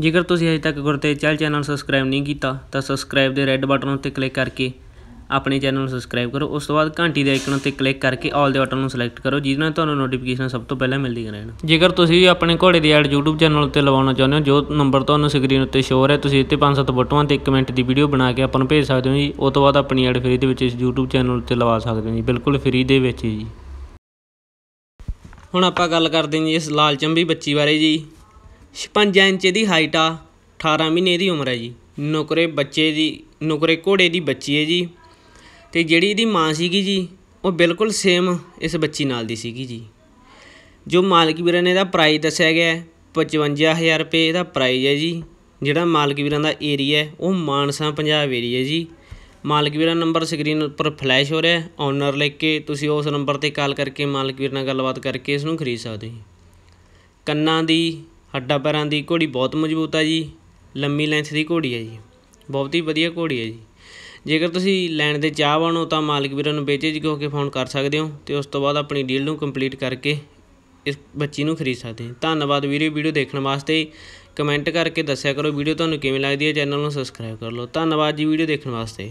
ਜੇਕਰ ਤੁਸੀਂ ਅਜੇ ਤੱਕ ਗੁਰਤੇਜ ਚਹਿਲ ਚੈਨਲ ਸਬਸਕ੍ਰਾਈਬ ਨਹੀਂ ਕੀਤਾ ਤਾਂ ਸਬਸਕ੍ਰਾਈਬ ਦੇ ਰੈੱਡ ਬਟਨ ਉੱਤੇ ਕਲਿੱਕ ਕਰਕੇ ਆਪਣੇ ਚੈਨਲ ਨੂੰ ਸਬਸਕ੍ਰਾਈਬ ਕਰੋ ਉਸ ਤੋਂ ਬਾਅਦ ਘੰਟੀ ਦੇ ਆਈਕਨ ਉੱਤੇ ਕਲਿੱਕ ਕਰਕੇ ਆਲ ਦੇ ਬਟਨ ਨੂੰ ਸਿਲੈਕਟ ਕਰੋ ਜਿਸ ਨਾਲ ਤੁਹਾਨੂੰ ਨੋਟੀਫਿਕੇਸ਼ਨ ਸਭ ਤੋਂ ਪਹਿਲਾਂ ਮਿਲਦੀਆਂ ਰਹਿਣ ਜੇਕਰ ਤੁਸੀਂ ਆਪਣੇ ਘੋੜੇ ਦੀ ਐਡ YouTube ਚੈਨਲ ਉੱਤੇ ਲਵਾਉਣਾ ਚਾਹੁੰਦੇ ਹੋ ਜੋ ਨੰਬਰ ਤੁਹਾਨੂੰ ਸਕਰੀਨ ਉੱਤੇ ਸ਼ੋਅ ਹੋ ਰਿਹਾ ਤੁਸੀਂ ਇੱਥੇ 5-7 ਫੋਟੋਆਂ ਤੇ 1 ਮਿੰਟ ਦੀ ਵੀਡੀਓ ਬਣਾ ਕੇ ਆਪਾਂ ਨੂੰ ਭੇਜ ਸਕਦੇ ਹੋ ਜੀ ਉਸ ਤੋਂ ਬਾਅਦ ਆਪਣੀ ਐਡ ਫ੍ਰੀ ਦੇ ਵਿੱਚ ਇਸ YouTube ਚੈਨਲ ਉੱਤੇ ਲਵਾ ਸਕਦੇ ਹੋ ਜੀ ਬਿਲਕੁਲ ਫ੍ਰੀ ਦੇ ਵਿੱਚ ਜੀ ਹੁਣ ਆਪਾਂ ਗੱਲ ਕਰਦੇ ਹਾਂ ਜੀ ਇਸ ਚੰਬੀ ਬੱਚੀ ਬਾਰੇ ਜੀ 56 ਇੰਚ ਦੀ ਹਾਈਟ ਆ 18 ਮਹੀਨੇ ਦੀ ਉਮਰ ਹੈ ਜੀ ਨੁਕਰੇ ਬੱਚੇ ਦੀ ਨੁਕਰੇ ਘੋੜੇ ਦੀ ਬੱਚੀ ਹੈ ਜੀ ਤੇ ਜਿਹੜੀ ਇਹਦੀ ਮਾਂ ਸੀਗੀ ਜੀ ਉਹ ਬਿਲਕੁਲ ਸੇਮ ਇਸ ਬੱਚੀ ਨਾਲ ਦੀ ਸੀਗੀ ਜੀ ਜੋ ਮਾਲਕ ਵੀਰਾਂ ਨੇ ਇਹਦਾ ਪ੍ਰਾਈਸ ਦੱਸਿਆ ਗਿਆ 55000 ਰੁਪਏ ਇਹਦਾ ਪ੍ਰਾਈਸ ਹੈ ਜੀ ਜਿਹੜਾ ਮਾਲਕ ਵੀਰਾਂ ਦਾ ਏਰੀਆ ਹੈ ਉਹ ਮਾਨਸਾ ਪੰਜਾਬ ਏਰੀਆ ਜੀ ਮਾਲਕ ਵੀਰਾਂ ਨੰਬਰ ਸਕਰੀਨ ਉੱਪਰ ਫਲੈਸ਼ ਹੋ ਰਿਹਾ ਓਨਰ ਲਿਖ ਕੇ ਤੁਸੀਂ ਉਸ ਨੰਬਰ ਤੇ ਕਾਲ ਕਰਕੇ ਮਾਲਕ ਵੀਰ ਨਾਲ ਗੱਲਬਾਤ ਕਰਕੇ ਇਸ ਨੂੰ ਖਰੀਦ ਸਕਦੇ ਹੋ ਕੰਨਾਂ ਦੀ ਹੱਡਾਂ ਪੈਰਾਂ ਦੀ ਘੋੜੀ ਬਹੁਤ ਮਜ਼ਬੂਤ ਆ ਜੀ ਲੰਮੀ ਲੈਂਥ ਦੀ ਘੋੜੀ ਹੈ ਜੀ ਬਹੁਤ ਹੀ ਵਧੀਆ ਘੋੜੀ ਹੈ ਜੀ ਜੇਕਰ ਤੁਸੀਂ ਲੈਣ ਦੇ ਚਾਹਵਾਨ ਹੋ ਤਾਂ ਮਾਲਕ ਵੀਰਾਂ ਨੂੰ ਜੀ ਕੋ ਕੇ ਫੋਨ ਕਰ ਸਕਦੇ ਹੋ ਤੇ ਉਸ ਤੋਂ ਬਾਅਦ ਆਪਣੀ ਡੀਲ ਨੂੰ ਕੰਪਲੀਟ ਕਰਕੇ ਇਸ ਬੱਚੀ ਨੂੰ ਖਰੀਦ ਸਕਦੇ ਹੋ ਧੰਨਵਾਦ ਵੀਰੇ ਵੀਡੀਓ ਦੇਖਣ ਵਾਸਤੇ ਕਮੈਂਟ ਕਰਕੇ ਦੱਸਿਆ ਕਰੋ ਵੀਡੀਓ ਤੁਹਾਨੂੰ ਕਿਵੇਂ ਲੱਗਦੀ ਹੈ ਚੈਨਲ ਨੂੰ ਸਬਸਕ੍ਰਾਈਬ ਕਰ ਲਓ ਧੰਨਵਾਦ ਜੀ ਵੀਡੀਓ ਦੇਖਣ ਵਾਸਤੇ